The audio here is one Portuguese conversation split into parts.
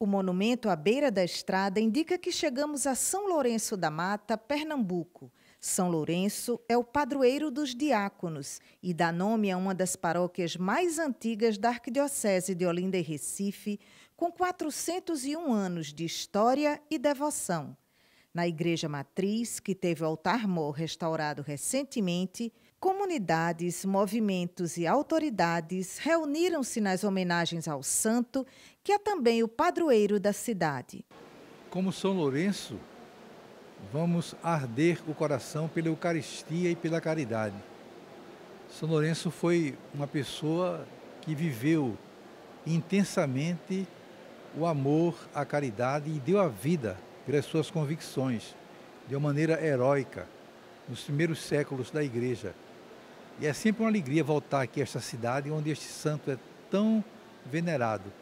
O monumento à beira da estrada indica que chegamos a São Lourenço da Mata, Pernambuco. São Lourenço é o padroeiro dos diáconos e dá nome a uma das paróquias mais antigas da Arquidiocese de Olinda e Recife, com 401 anos de história e devoção. Na igreja matriz, que teve o altar-mor restaurado recentemente, Comunidades, movimentos e autoridades reuniram-se nas homenagens ao santo, que é também o padroeiro da cidade. Como São Lourenço, vamos arder o coração pela Eucaristia e pela caridade. São Lourenço foi uma pessoa que viveu intensamente o amor, a caridade e deu a vida pelas suas convicções, de uma maneira heróica, nos primeiros séculos da Igreja. E é sempre uma alegria voltar aqui a esta cidade onde este santo é tão venerado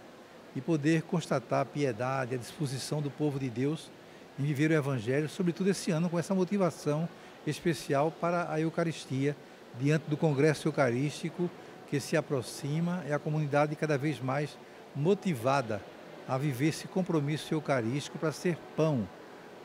e poder constatar a piedade, a disposição do povo de Deus em viver o Evangelho, sobretudo esse ano com essa motivação especial para a Eucaristia, diante do Congresso Eucarístico que se aproxima, é a comunidade cada vez mais motivada a viver esse compromisso eucarístico para ser pão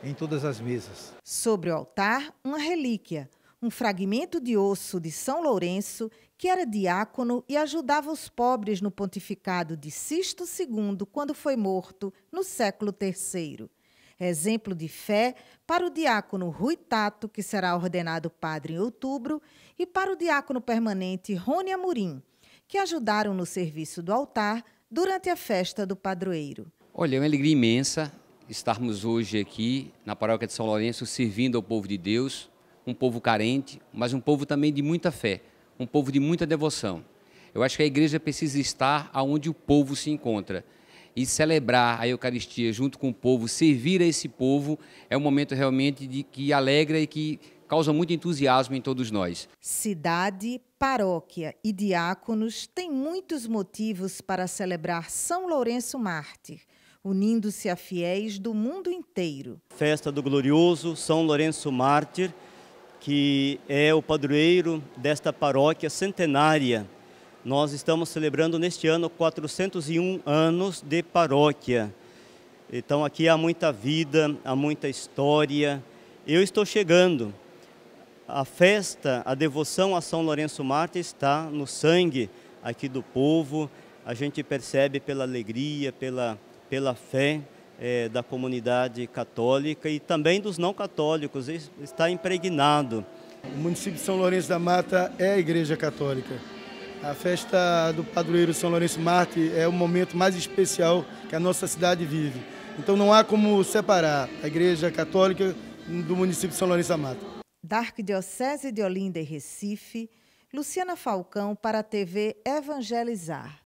em todas as mesas. Sobre o altar, uma relíquia um fragmento de osso de São Lourenço, que era diácono e ajudava os pobres no pontificado de Sisto II, quando foi morto, no século III. Exemplo de fé para o diácono Rui Tato, que será ordenado padre em outubro, e para o diácono permanente Rony Amorim, que ajudaram no serviço do altar durante a festa do padroeiro. Olha, é uma alegria imensa estarmos hoje aqui na paróquia de São Lourenço servindo ao povo de Deus um povo carente, mas um povo também de muita fé, um povo de muita devoção. Eu acho que a igreja precisa estar aonde o povo se encontra e celebrar a Eucaristia junto com o povo, servir a esse povo, é um momento realmente de que alegra e que causa muito entusiasmo em todos nós. Cidade, paróquia e diáconos têm muitos motivos para celebrar São Lourenço Mártir, unindo-se a fiéis do mundo inteiro. Festa do glorioso São Lourenço Mártir que é o padroeiro desta paróquia centenária. Nós estamos celebrando neste ano 401 anos de paróquia. Então aqui há muita vida, há muita história. Eu estou chegando. A festa, a devoção a São Lourenço Marte está no sangue aqui do povo. A gente percebe pela alegria, pela, pela fé é, da comunidade católica e também dos não católicos, está impregnado. O município de São Lourenço da Mata é a igreja católica. A festa do padroeiro São Lourenço Marte é o momento mais especial que a nossa cidade vive. Então não há como separar a igreja católica do município de São Lourenço da Mata. Da Arquidiocese de Olinda e Recife, Luciana Falcão para a TV Evangelizar.